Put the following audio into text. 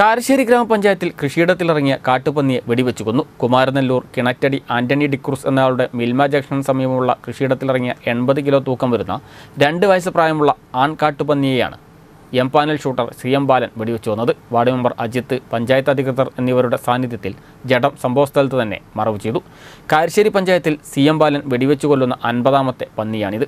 കാരശ്ശേരി ഗ്രാമപഞ്ചായത്തിൽ കൃഷിയിടത്തിലിറങ്ങിയ കാട്ടുപന്നിയെ വെടിവെച്ചു കൊന്നു കുമാരനെല്ലൂർ കിണറ്റടി ആന്റണി ഡിക്രൂസ് എന്നയാളുടെ മിൽമ ജംഗ്ഷന് സമീപമുള്ള കൃഷിയിടത്തിലിറങ്ങിയ എൺപത് കിലോ തൂക്കം വരുന്ന രണ്ട് വയസ്സ് പ്രായമുള്ള ആൺ കാട്ടുപന്നിയെയാണ് M panel shooter C M Balan വെടിവെച്ചു വന്നത് വാർഡ് മെമ്പർ അജിത്ത് പഞ്ചായത്ത് അധികൃതർ എന്നിവരുടെ സാന്നിധ്യത്തിൽ ജഡം സംഭവസ്ഥലത്ത് തന്നെ മറവ് ചെയ്തു കാരശ്ശേരി പഞ്ചായത്തിൽ സി എം ബാലൻ വെടിവെച്ചു കൊല്ലുന്ന അൻപതാമത്തെ പന്നിയാണിത്